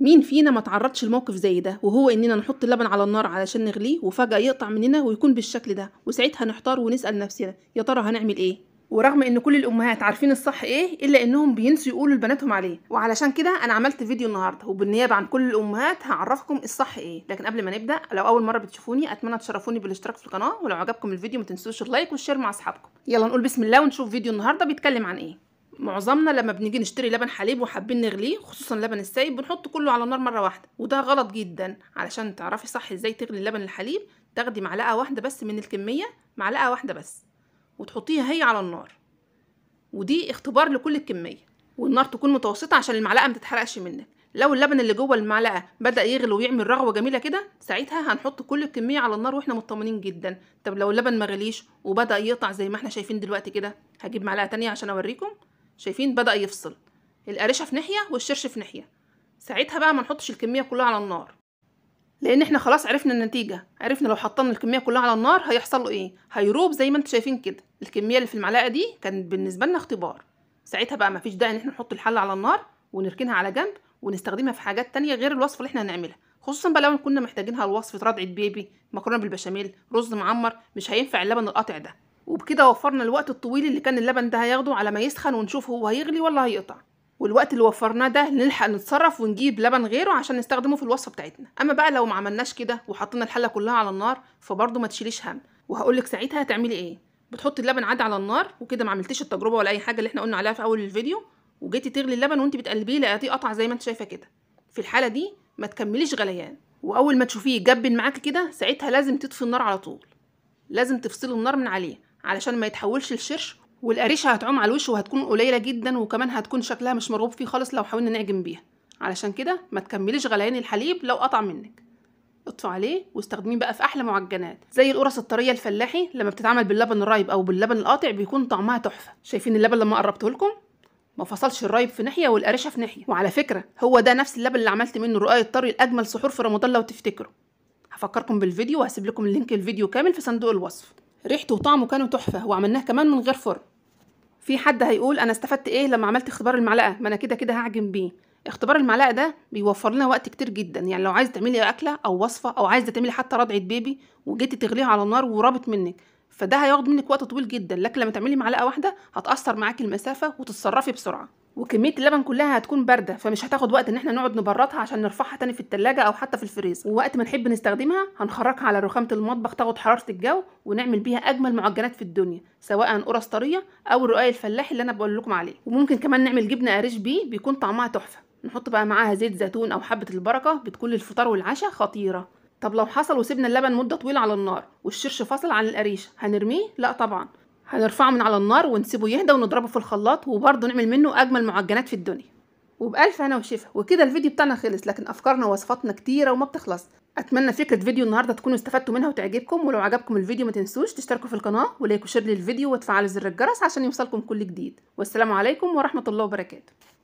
مين فينا ما تعرضش لموقف زي ده وهو اننا نحط اللبن على النار علشان نغليه وفجأة يقطع مننا ويكون بالشكل ده وساعتها نحتار ونسأل نفسنا يا ترى هنعمل ايه ورغم ان كل الامهات عارفين الصح ايه الا انهم بينسوا يقولوا لبناتهم عليه وعلشان كده انا عملت فيديو النهارده وبالنيابه عن كل الامهات هعرفكم الصح ايه لكن قبل ما نبدا لو اول مره بتشوفوني اتمنى تشرفوني بالاشتراك في القناه ولو عجبكم الفيديو ما تنسوش اللايك والشير مع اصحابكم يلا نقول بسم الله ونشوف فيديو النهارده بيتكلم عن ايه معظمنا لما بنيجي نشتري لبن حليب وحابين نغليه خصوصا لبن السايب بنحط كله على النار مره واحده وده غلط جدا علشان تعرفي صح ازاي تغلي لبن الحليب تاخدي معلقه واحده بس من الكميه معلقه واحده بس وتحطيها هي على النار ودي اختبار لكل الكميه والنار تكون متوسطه عشان المعلقه ما تتحرقش منك لو اللبن اللي جوه المعلقه بدا يغلي ويعمل رغوه جميله كده ساعتها هنحط كل الكميه على النار واحنا مطمنين جدا طب لو اللبن ما غليش وبدا يقطع زي ما احنا شايفين دلوقتي كده هجيب معلقه تانية عشان اوريكم شايفين بدأ يفصل القرشه في ناحية والشرش في ناحية ساعتها بقى ما نحطش الكمية كلها على النار لان احنا خلاص عرفنا النتيجة عرفنا لو حطينا الكمية كلها على النار هيحصل له ايه هيروب زي ما انتوا شايفين كده الكمية اللي في المعلقة دي كانت بالنسبة لنا اختبار ساعتها بقى مفيش داعي ان احنا نحط الحلة على النار ونركنها على جنب ونستخدمها في حاجات تانية غير الوصفة اللي احنا هنعملها خصوصا بقى لو كنا محتاجينها لوصفة رضعة بيبي مكرونة بالبشاميل رز معمر مش هينفع اللبن القاطع ده وبكده وفرنا الوقت الطويل اللي كان اللبن ده هياخده على ما يسخن ونشوف هو هيغلي ولا هيقطع والوقت اللي وفرناه ده نلحق نتصرف ونجيب لبن غيره عشان نستخدمه في الوصفه بتاعتنا اما بقى لو ما عملناش كده وحطينا الحله كلها على النار فبرضه ما تشيليش هم وهقولك ساعتها هتعملي ايه بتحطي اللبن عادي على النار وكده ما عملتيش التجربه ولا اي حاجه اللي احنا قلنا عليها في اول الفيديو وجيتي تغلي اللبن وانت بتقلبيه لقيتيه قطع زي ما انت شايفه كده في الحاله دي ما تكمليش غليان واول ما تشوفيه جبن معاكي كده ساعتها لازم تطفي النار على طول لازم تفصلي النار من عليه علشان ما يتحولش لشرش والقريشه هتعوم على الوش وهتكون قليله جدا وكمان هتكون شكلها مش مرغوب فيه خالص لو حاولنا نعجن بيها علشان كده ما تكمليش غليان الحليب لو قطع منك اطفي عليه واستخدميه بقى في احلى معجنات زي القرص الطريه الفلاحي لما بتتعمل باللبن الرايب او باللبن القاطع بيكون طعمها تحفه شايفين اللبن لما قربته لكم ما فصلش الرايب في ناحيه والقريشه في ناحيه وعلى فكره هو ده نفس اللبن اللي عملت منه الرقاق الطري الاجمل سحور في رمضان لو تفتكروا هفكركم بالفيديو وهسيب لكم اللينك الفيديو كامل في صندوق الوصف ريحته وطعمه كانوا تحفه وعملناه كمان من غير فرن في حد هيقول انا استفدت ايه لما عملت اختبار المعلقه ما انا كده كده هعجن بيه اختبار المعلقه ده بيوفر لنا وقت كتير جدا يعني لو عايزه تعملي اكله او وصفه او عايزه تعملي حتى رضعه بيبي وجيتي تغليها على النار ورابط منك فده هياخد منك وقت طويل جدا لكن لما تعملي معلقه واحده هتاثر معاكي المسافه وتتصرفي بسرعه وكميه اللبن كلها هتكون بارده فمش هتاخد وقت ان احنا نقعد نبردها عشان نرفعها تاني في التلاجة او حتى في الفريزر ووقت ما نحب نستخدمها هنخرجها على رخامه المطبخ تاخد حراره الجو ونعمل بيها اجمل معجنات في الدنيا سواء قرص طريه او الرقاق الفلاحي اللي انا بقول لكم عليه وممكن كمان نعمل جبنه قريش بيه بيكون طعمها تحفه نحط بقى معاها زيت زيتون او حبه البركه بتكون للفطار والعشاء خطيره طب لو حصل وسيبنا اللبن مده طويله على النار والشرش فصل عن القريشه هنرميه لا طبعا هنرفعه من على النار ونسيبه يهدى ونضربه في الخلاط وبرضه نعمل منه اجمل معجنات في الدنيا وبألف هنا وشفا وكده الفيديو بتاعنا خلص لكن أفكارنا ووصفاتنا كتيرة وما بتخلص أتمنى فكرة فيديو النهاردة تكونوا استفدتوا منها وتعجبكم ولو عجبكم الفيديو ما تنسوش تشتركوا في القناة ولايك وشير للفيديو وتفعلوا زر الجرس عشان يوصلكم كل جديد والسلام عليكم ورحمة الله وبركاته